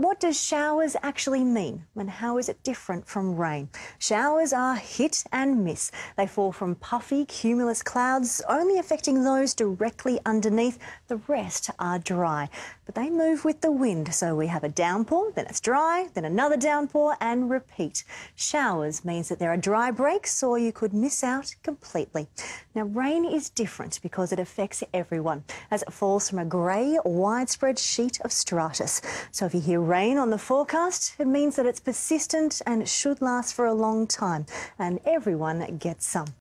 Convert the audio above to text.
What does showers actually mean and how is it different from rain? Showers are hit and miss. They fall from puffy cumulus clouds, only affecting those directly underneath. The rest are dry. But they move with the wind, so we have a downpour, then it's dry, then another downpour, and repeat. Showers means that there are dry breaks or you could miss out completely. Now, rain is different because it affects everyone as it falls from a grey, widespread sheet of stratus. So if you hear rain on the forecast, it means that it's persistent and it should last for a long time, and everyone gets some.